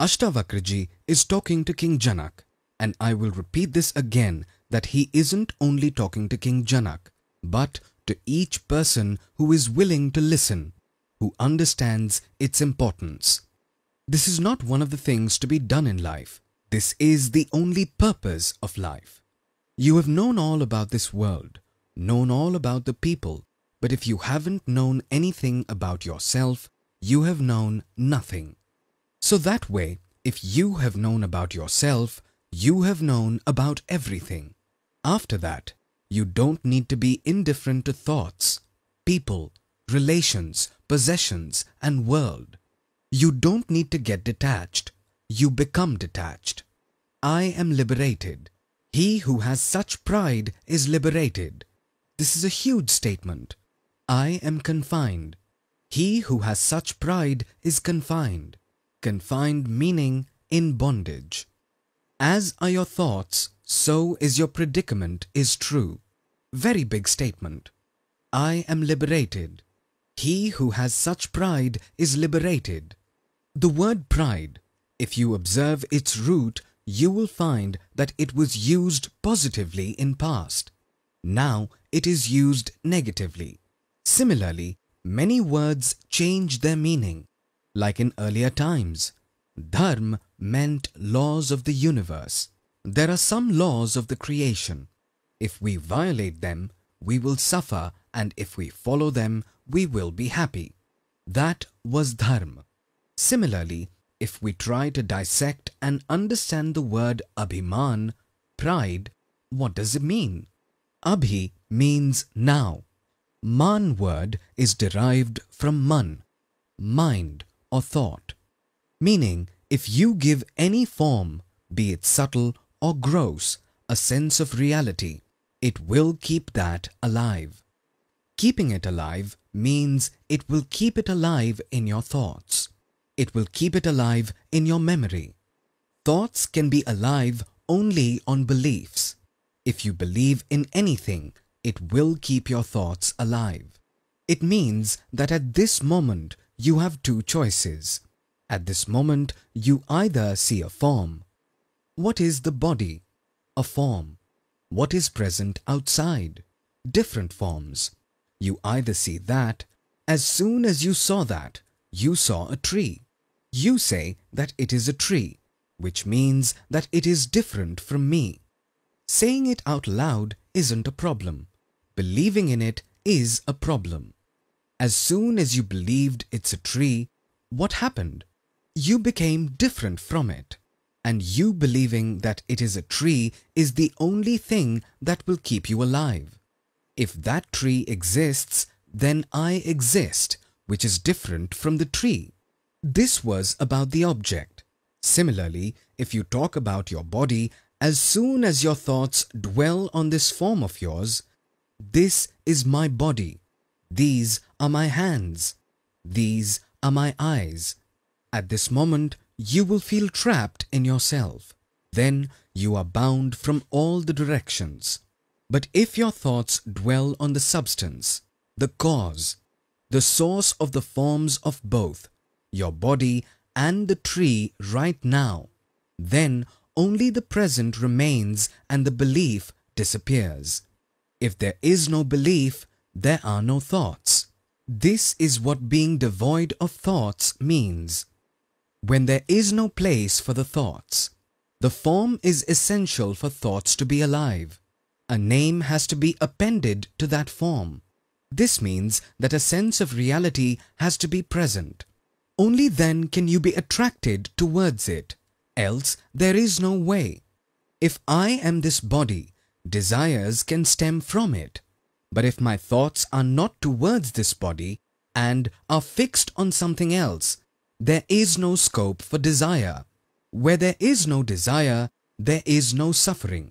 Ashtavakriji is talking to King Janak and I will repeat this again that he isn't only talking to King Janak but to each person who is willing to listen, who understands its importance. This is not one of the things to be done in life. This is the only purpose of life. You have known all about this world, known all about the people, but if you haven't known anything about yourself, you have known nothing. So that way, if you have known about yourself, you have known about everything. After that, you don't need to be indifferent to thoughts, people, relations, possessions, and world. You don't need to get detached. You become detached. I am liberated. He who has such pride is liberated. This is a huge statement. I am confined. He who has such pride is confined can find meaning in bondage. As are your thoughts, so is your predicament is true. Very big statement. I am liberated. He who has such pride is liberated. The word pride, if you observe its root, you will find that it was used positively in past. Now it is used negatively. Similarly, many words change their meaning like in earlier times. Dharma meant laws of the universe. There are some laws of the creation. If we violate them, we will suffer and if we follow them, we will be happy. That was dharma. Similarly, if we try to dissect and understand the word abhiman, pride, what does it mean? Abhi means now. Man word is derived from man, mind, or thought. Meaning, if you give any form, be it subtle or gross, a sense of reality, it will keep that alive. Keeping it alive means it will keep it alive in your thoughts. It will keep it alive in your memory. Thoughts can be alive only on beliefs. If you believe in anything, it will keep your thoughts alive. It means that at this moment you have two choices. At this moment, you either see a form. What is the body? A form. What is present outside? Different forms. You either see that. As soon as you saw that, you saw a tree. You say that it is a tree, which means that it is different from me. Saying it out loud isn't a problem. Believing in it is a problem as soon as you believed it's a tree, what happened? You became different from it. And you believing that it is a tree is the only thing that will keep you alive. If that tree exists, then I exist, which is different from the tree. This was about the object. Similarly, if you talk about your body, as soon as your thoughts dwell on this form of yours, this is my body, these are my hands. These are my eyes. At this moment, you will feel trapped in yourself. Then you are bound from all the directions. But if your thoughts dwell on the substance, the cause, the source of the forms of both, your body and the tree right now, then only the present remains and the belief disappears. If there is no belief, there are no thoughts. This is what being devoid of thoughts means. When there is no place for the thoughts, the form is essential for thoughts to be alive. A name has to be appended to that form. This means that a sense of reality has to be present. Only then can you be attracted towards it, else there is no way. If I am this body, desires can stem from it. But if my thoughts are not towards this body and are fixed on something else, there is no scope for desire. Where there is no desire, there is no suffering.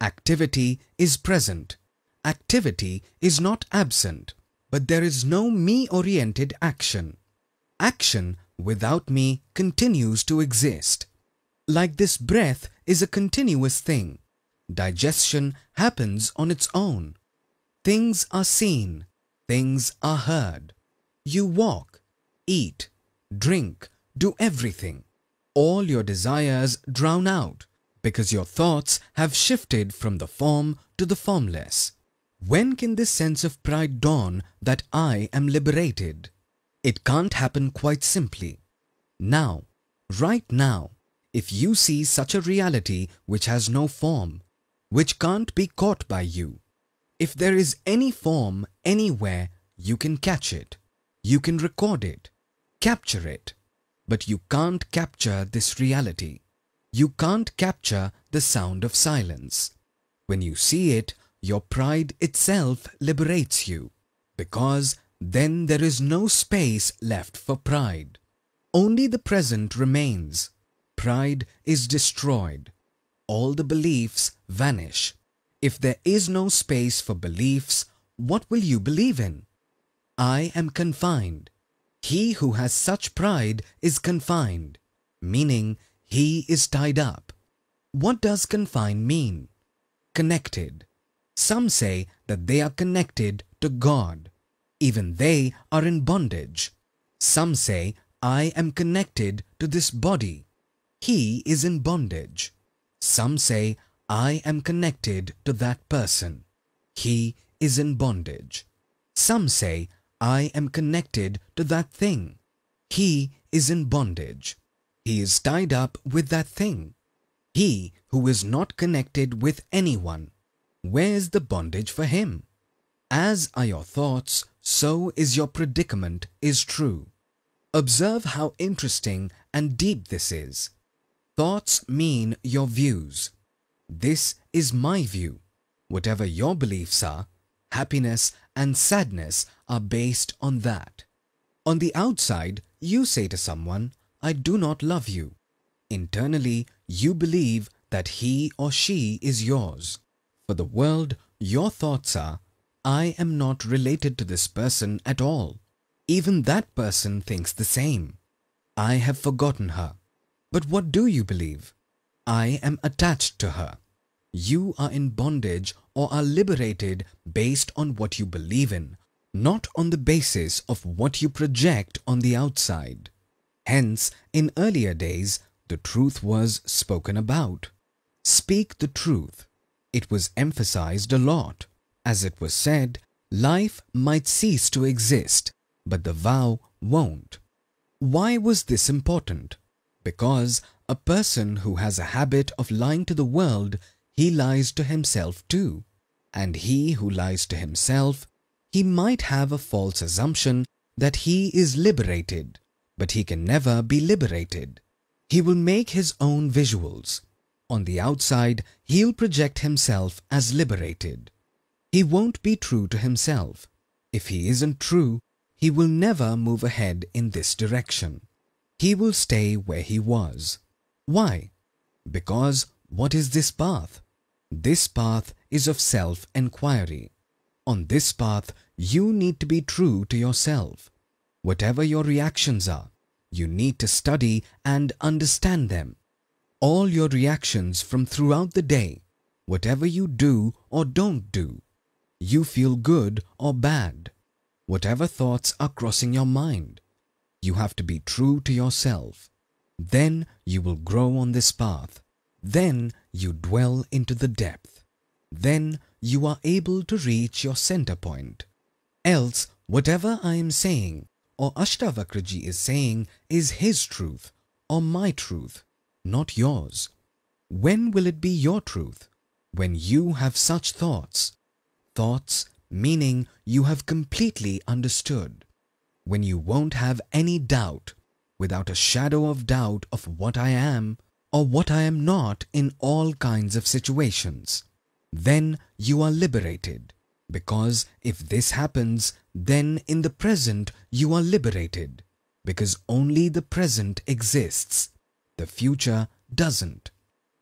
Activity is present. Activity is not absent. But there is no me-oriented action. Action without me continues to exist. Like this breath is a continuous thing. Digestion happens on its own. Things are seen, things are heard. You walk, eat, drink, do everything. All your desires drown out because your thoughts have shifted from the form to the formless. When can this sense of pride dawn that I am liberated? It can't happen quite simply. Now, right now, if you see such a reality which has no form, which can't be caught by you, if there is any form anywhere, you can catch it. You can record it, capture it. But you can't capture this reality. You can't capture the sound of silence. When you see it, your pride itself liberates you. Because then there is no space left for pride. Only the present remains. Pride is destroyed. All the beliefs vanish. If there is no space for beliefs, what will you believe in? I am confined. He who has such pride is confined, meaning he is tied up. What does confined mean? Connected. Some say that they are connected to God. Even they are in bondage. Some say, I am connected to this body. He is in bondage. Some say, I am connected to that person. He is in bondage. Some say, I am connected to that thing. He is in bondage. He is tied up with that thing. He who is not connected with anyone, where's the bondage for him? As are your thoughts, so is your predicament is true. Observe how interesting and deep this is. Thoughts mean your views. This is my view. Whatever your beliefs are, happiness and sadness are based on that. On the outside, you say to someone, I do not love you. Internally, you believe that he or she is yours. For the world, your thoughts are, I am not related to this person at all. Even that person thinks the same. I have forgotten her. But what do you believe? I am attached to her. You are in bondage or are liberated based on what you believe in, not on the basis of what you project on the outside. Hence, in earlier days, the truth was spoken about. Speak the truth. It was emphasized a lot. As it was said, life might cease to exist, but the vow won't. Why was this important? Because a person who has a habit of lying to the world, he lies to himself too. And he who lies to himself, he might have a false assumption that he is liberated, but he can never be liberated. He will make his own visuals. On the outside, he'll project himself as liberated. He won't be true to himself. If he isn't true, he will never move ahead in this direction. He will stay where he was. Why? Because what is this path? This path is of self-enquiry. On this path, you need to be true to yourself. Whatever your reactions are, you need to study and understand them. All your reactions from throughout the day, whatever you do or don't do, you feel good or bad, whatever thoughts are crossing your mind, you have to be true to yourself. Then you will grow on this path. Then you dwell into the depth. Then you are able to reach your center point. Else, whatever I am saying or Ashtavakraji is saying is his truth or my truth, not yours. When will it be your truth? When you have such thoughts. Thoughts meaning you have completely understood. When you won't have any doubt without a shadow of doubt of what I am or what I am not in all kinds of situations. Then you are liberated. Because if this happens, then in the present you are liberated. Because only the present exists. The future doesn't.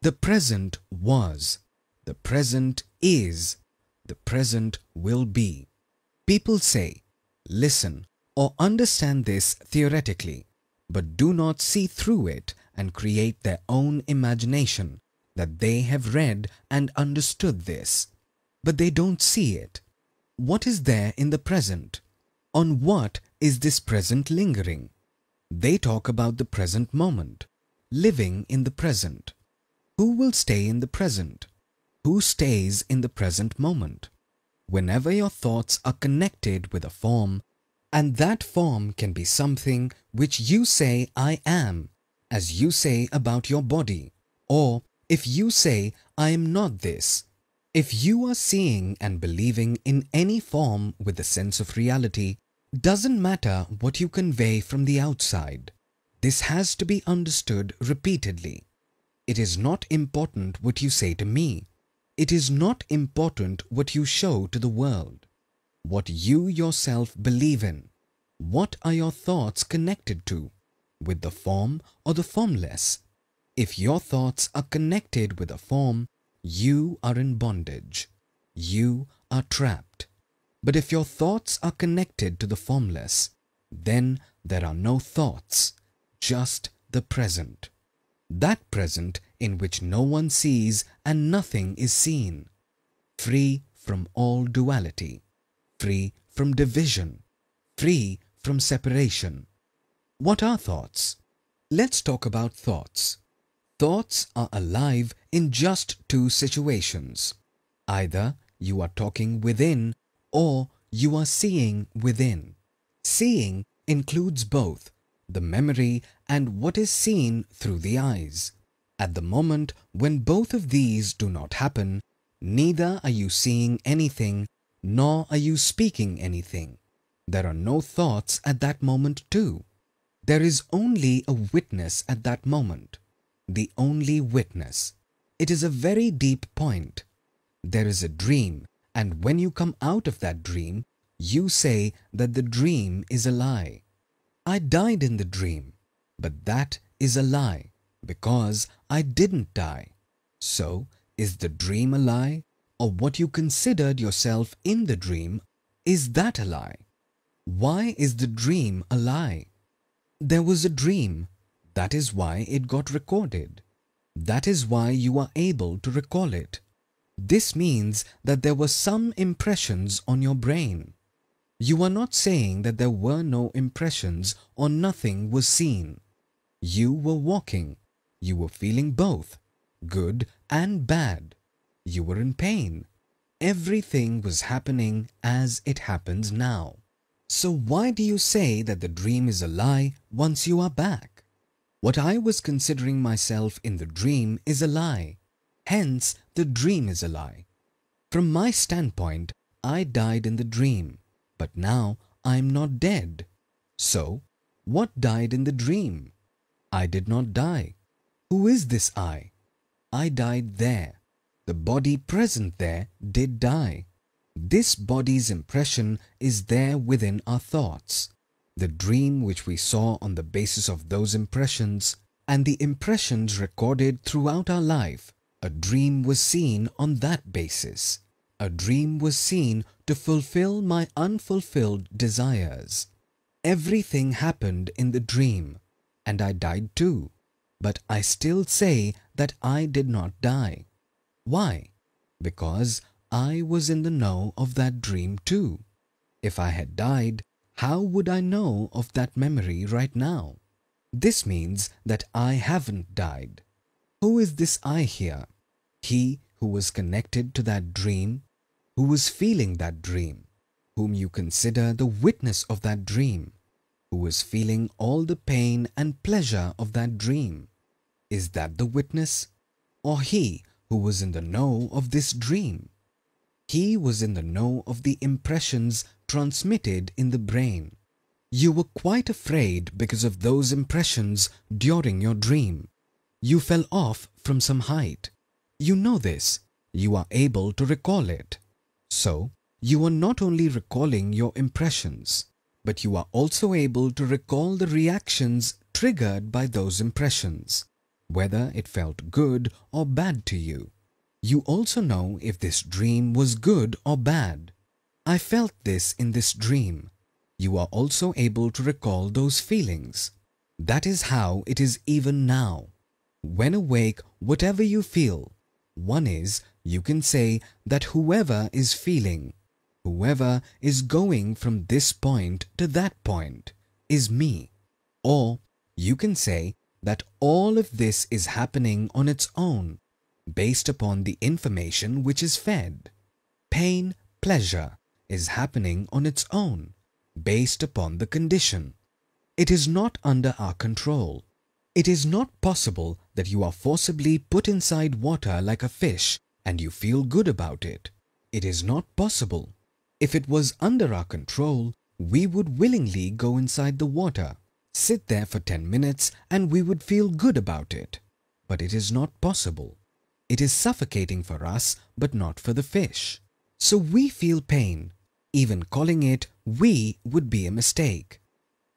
The present was. The present is. The present will be. People say, listen or understand this theoretically but do not see through it and create their own imagination that they have read and understood this, but they don't see it. What is there in the present? On what is this present lingering? They talk about the present moment, living in the present. Who will stay in the present? Who stays in the present moment? Whenever your thoughts are connected with a form, and that form can be something which you say I am, as you say about your body. Or if you say I am not this, if you are seeing and believing in any form with a sense of reality, doesn't matter what you convey from the outside. This has to be understood repeatedly. It is not important what you say to me. It is not important what you show to the world what you yourself believe in. What are your thoughts connected to? With the form or the formless? If your thoughts are connected with a form, you are in bondage. You are trapped. But if your thoughts are connected to the formless, then there are no thoughts, just the present. That present in which no one sees and nothing is seen, free from all duality free from division, free from separation. What are thoughts? Let's talk about thoughts. Thoughts are alive in just two situations. Either you are talking within or you are seeing within. Seeing includes both the memory and what is seen through the eyes. At the moment when both of these do not happen, neither are you seeing anything nor are you speaking anything. There are no thoughts at that moment too. There is only a witness at that moment. The only witness. It is a very deep point. There is a dream and when you come out of that dream, you say that the dream is a lie. I died in the dream, but that is a lie because I didn't die. So, is the dream a lie? or what you considered yourself in the dream, is that a lie? Why is the dream a lie? There was a dream. That is why it got recorded. That is why you are able to recall it. This means that there were some impressions on your brain. You are not saying that there were no impressions or nothing was seen. You were walking. You were feeling both, good and bad you were in pain. Everything was happening as it happens now. So why do you say that the dream is a lie once you are back? What I was considering myself in the dream is a lie. Hence, the dream is a lie. From my standpoint, I died in the dream, but now I am not dead. So, what died in the dream? I did not die. Who is this I? I died there the body present there did die. This body's impression is there within our thoughts. The dream which we saw on the basis of those impressions and the impressions recorded throughout our life, a dream was seen on that basis. A dream was seen to fulfill my unfulfilled desires. Everything happened in the dream, and I died too. But I still say that I did not die. Why? Because I was in the know of that dream too. If I had died, how would I know of that memory right now? This means that I haven't died. Who is this I here? He who was connected to that dream, who was feeling that dream, whom you consider the witness of that dream, who was feeling all the pain and pleasure of that dream. Is that the witness? Or he who was in the know of this dream. He was in the know of the impressions transmitted in the brain. You were quite afraid because of those impressions during your dream. You fell off from some height. You know this. You are able to recall it. So, you are not only recalling your impressions, but you are also able to recall the reactions triggered by those impressions whether it felt good or bad to you. You also know if this dream was good or bad. I felt this in this dream. You are also able to recall those feelings. That is how it is even now. When awake, whatever you feel, one is you can say that whoever is feeling, whoever is going from this point to that point, is me. Or you can say that all of this is happening on its own, based upon the information which is fed. Pain, pleasure is happening on its own, based upon the condition. It is not under our control. It is not possible that you are forcibly put inside water like a fish and you feel good about it. It is not possible. If it was under our control, we would willingly go inside the water sit there for 10 minutes and we would feel good about it. But it is not possible. It is suffocating for us but not for the fish. So we feel pain. Even calling it we would be a mistake.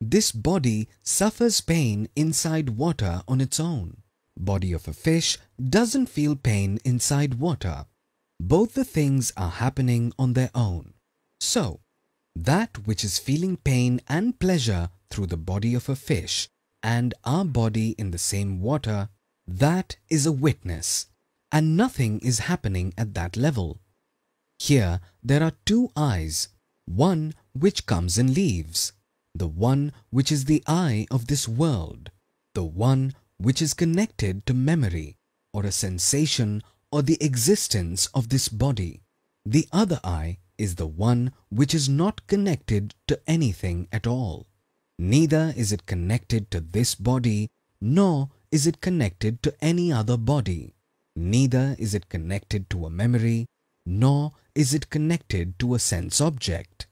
This body suffers pain inside water on its own. Body of a fish doesn't feel pain inside water. Both the things are happening on their own. So, that which is feeling pain and pleasure through the body of a fish and our body in the same water, that is a witness, and nothing is happening at that level. Here there are two eyes, one which comes and leaves, the one which is the eye of this world, the one which is connected to memory or a sensation or the existence of this body. The other eye is the one which is not connected to anything at all. Neither is it connected to this body, nor is it connected to any other body. Neither is it connected to a memory, nor is it connected to a sense object.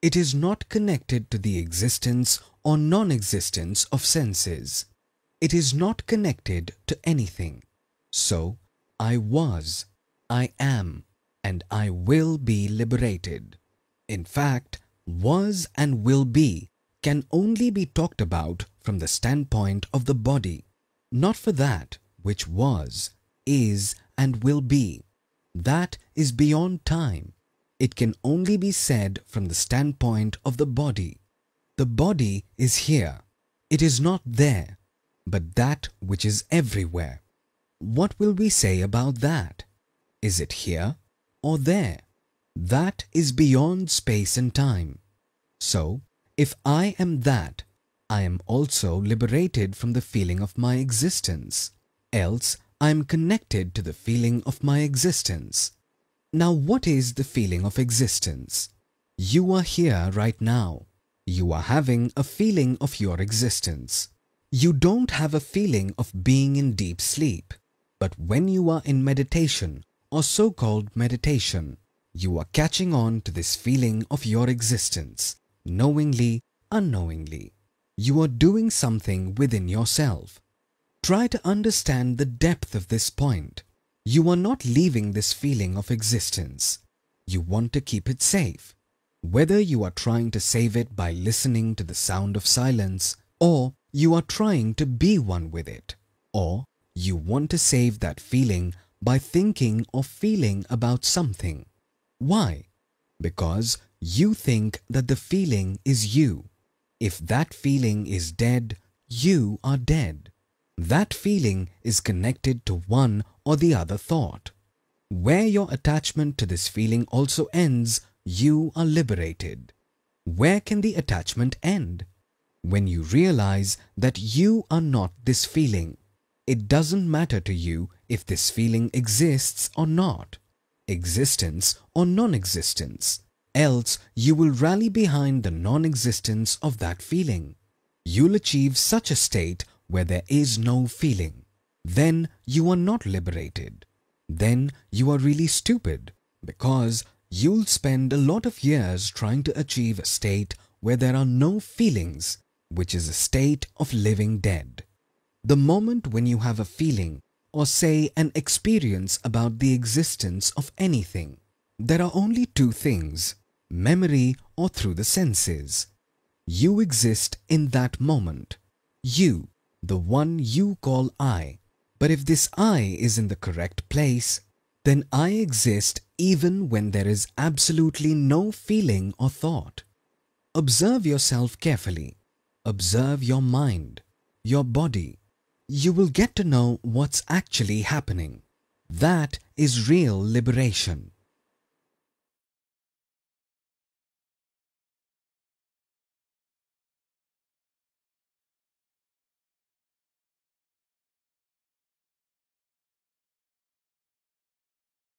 It is not connected to the existence or non-existence of senses. It is not connected to anything. So, I was, I am, and I will be liberated. In fact, was and will be can only be talked about from the standpoint of the body, not for that which was, is, and will be. That is beyond time. It can only be said from the standpoint of the body. The body is here. It is not there, but that which is everywhere. What will we say about that? Is it here or there? That is beyond space and time. So, if I am that, I am also liberated from the feeling of my existence. Else, I am connected to the feeling of my existence. Now, what is the feeling of existence? You are here right now. You are having a feeling of your existence. You don't have a feeling of being in deep sleep. But when you are in meditation or so called meditation, you are catching on to this feeling of your existence knowingly, unknowingly. You are doing something within yourself. Try to understand the depth of this point. You are not leaving this feeling of existence. You want to keep it safe. Whether you are trying to save it by listening to the sound of silence, or you are trying to be one with it, or you want to save that feeling by thinking or feeling about something. Why? Because you think that the feeling is you. If that feeling is dead, you are dead. That feeling is connected to one or the other thought. Where your attachment to this feeling also ends, you are liberated. Where can the attachment end? When you realize that you are not this feeling. It doesn't matter to you if this feeling exists or not, existence or non-existence else you will rally behind the non-existence of that feeling. You'll achieve such a state where there is no feeling. Then you are not liberated. Then you are really stupid because you'll spend a lot of years trying to achieve a state where there are no feelings, which is a state of living dead. The moment when you have a feeling or say an experience about the existence of anything, there are only two things, memory or through the senses. You exist in that moment. You, the one you call I. But if this I is in the correct place, then I exist even when there is absolutely no feeling or thought. Observe yourself carefully. Observe your mind, your body. You will get to know what's actually happening. That is real liberation.